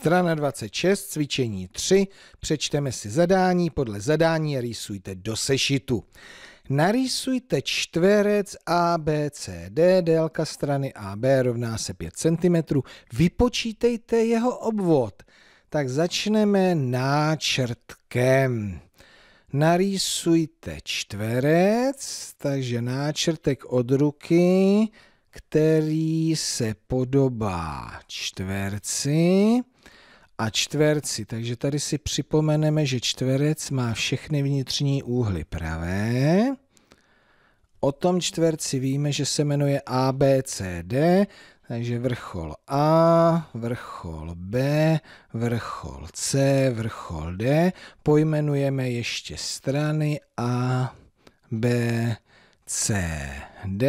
Strana 26, cvičení 3, přečteme si zadání, podle zadání rýsujte do sešitu. Narýsujte čtverec ABCD, délka strany AB rovná se 5 cm, vypočítejte jeho obvod. Tak začneme náčrtkem. Narýsujte čtverec, takže náčrtek od ruky, který se podobá čtverci a čtverci. Takže tady si připomeneme, že čtverec má všechny vnitřní úhly pravé. O tom čtverci víme, že se jmenuje ABCD, takže vrchol A, vrchol B, vrchol C, vrchol D. Pojmenujeme ještě strany A, B, CD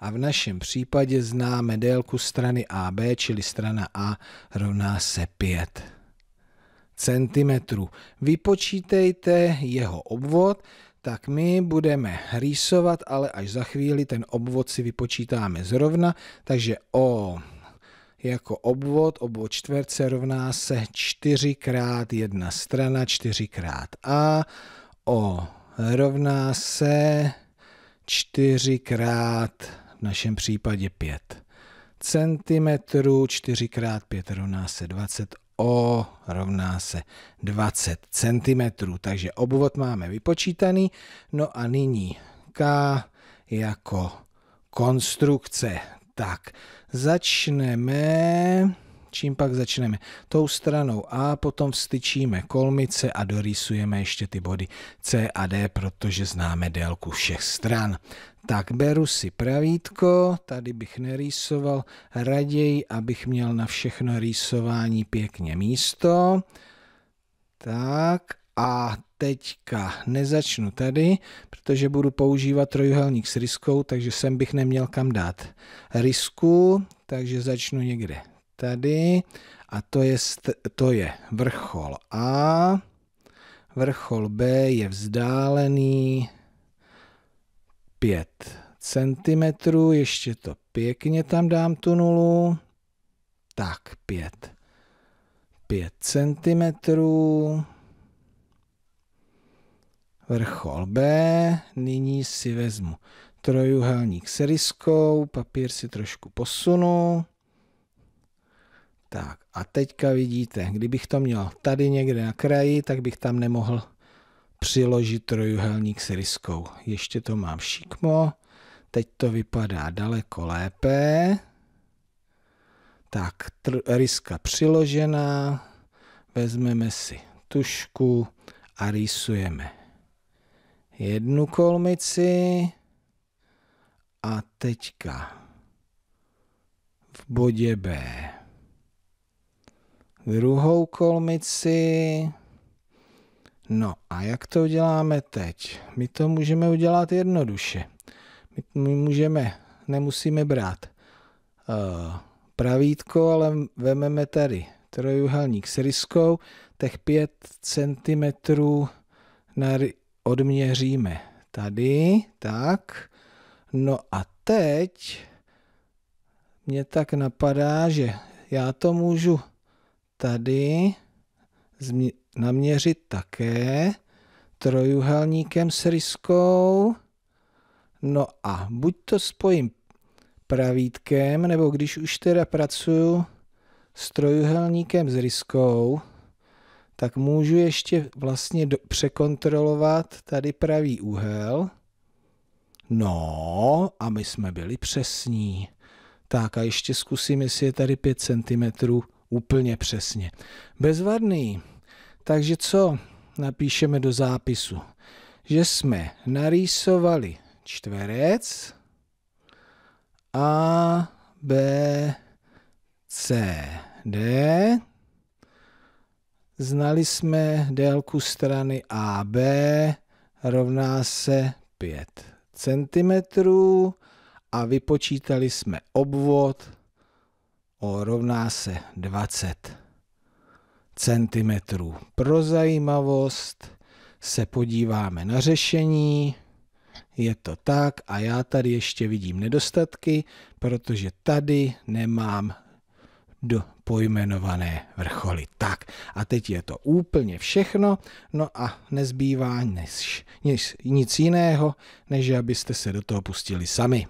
a v našem případě známe délku strany AB, čili strana A rovná se 5 cm. Vypočítejte jeho obvod, tak my budeme rýsovat, ale až za chvíli ten obvod si vypočítáme zrovna, takže O jako obvod, obvod čtverce rovná se 4 krát jedna strana, 4 x A, O rovná se čtyřikrát, v našem případě 5 centimetrů, 4 x 5 rovná se 20, O rovná se 20 cm, Takže obvod máme vypočítaný. No a nyní K jako konstrukce. Tak, začneme... Čím pak začneme? Tou stranou A, potom vstyčíme kolmice a dorýsujeme ještě ty body C a D, protože známe délku všech stran. Tak beru si pravítko, tady bych nerýsoval, raději, abych měl na všechno rýsování pěkně místo. Tak a teďka nezačnu tady, protože budu používat trojuhelník s riskou, takže sem bych neměl kam dát risku, takže začnu někde tady a to je, to je vrchol A, vrchol B je vzdálený 5 cm, ještě to pěkně tam dám tu nulu, tak 5, 5 cm, vrchol B, nyní si vezmu trojuhelník s riskou, papír si trošku posunu, tak a teďka vidíte, kdybych to měl tady někde na kraji, tak bych tam nemohl přiložit trojuhelník s ryskou. Ještě to mám šikmo, teď to vypadá daleko lépe. Tak, ryska přiložená, vezmeme si tušku a rýsujeme jednu kolmici a teďka v bodě B druhou kolmici. No a jak to uděláme teď? My to můžeme udělat jednoduše. My můžeme, nemusíme brát uh, pravítko, ale vememe tady trojuhelník s ryskou, těch 5 cm odměříme tady, tak. No a teď mě tak napadá, že já to můžu tady naměřit také trojuhelníkem s ryskou. No a buď to spojím pravítkem, nebo když už teda pracuju s trojuhelníkem s ryskou, tak můžu ještě vlastně do, překontrolovat tady pravý úhel. No a my jsme byli přesní. Tak a ještě zkusím, jestli je tady 5 cm úplně přesně. Bezvadný. Takže co napíšeme do zápisu? Že jsme narýsovali čtverec A, B, C, D. Znali jsme délku strany AB rovná se 5 cm a vypočítali jsme obvod O rovná se 20 cm. Pro zajímavost se podíváme na řešení. Je to tak a já tady ještě vidím nedostatky, protože tady nemám do pojmenované vrcholy. Tak a teď je to úplně všechno, no a nezbývá nic, nic jiného, než abyste se do toho pustili sami.